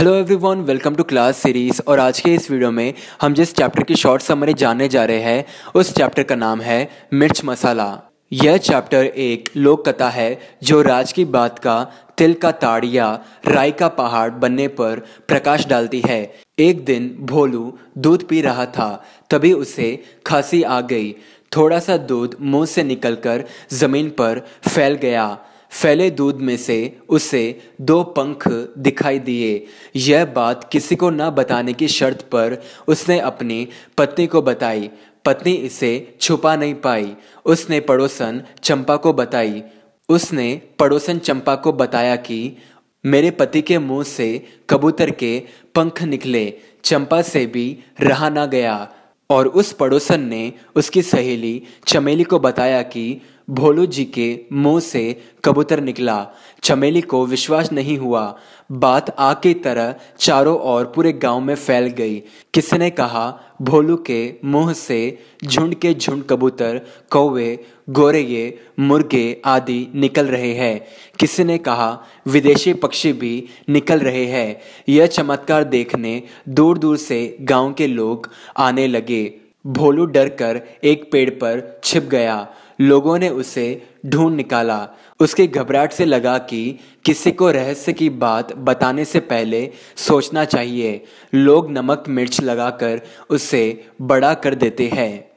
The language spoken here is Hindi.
hello everyone welcome to class series और आज के इस वीडियो में हम जिस चैप्टर की शॉर्ट समरी जानने जा रहे हैं उस चैप्टर का नाम है मिर्च मसाला यह चैप्टर एक लोक कथा है जो राज की बात का तिल का ताड़ या राय का पहाड़ बनने पर प्रकाश डालती है एक दिन भोलू दूध पी रहा था तभी उसे खांसी आ गई थोड़ा सा दूध मुंह से निकलकर जमीन पर फैल गया फैले दूध में से उसे दो पंख दिखाई दिए यह बात किसी को न बताने की शर्त पर उसने अपनी पत्नी को बताई पत्नी इसे छुपा नहीं पाई उसने पड़ोसन चंपा को बताई उसने पड़ोसन चंपा को बताया कि मेरे पति के मुंह से कबूतर के पंख निकले चंपा से भी रहा ना गया और उस पड़ोसन ने उसकी सहेली चमेली को बताया कि भोलू जी के मुंह से कबूतर निकला चमेली को विश्वास नहीं हुआ बात आके की तरह चारों ओर पूरे गांव में फैल गई किसने कहा भोलू के मुंह से झुंड के झुंड कबूतर कौवे गोरे मुर्गे आदि निकल रहे हैं किसी ने कहा विदेशी पक्षी भी निकल रहे हैं यह चमत्कार देखने दूर दूर से गांव के लोग आने लगे भोलू डरकर एक पेड़ पर छिप गया लोगों ने उसे ढूंढ निकाला उसकी घबराहट से लगा कि किसी को रहस्य की बात बताने से पहले सोचना चाहिए लोग नमक मिर्च लगाकर उसे बड़ा कर देते हैं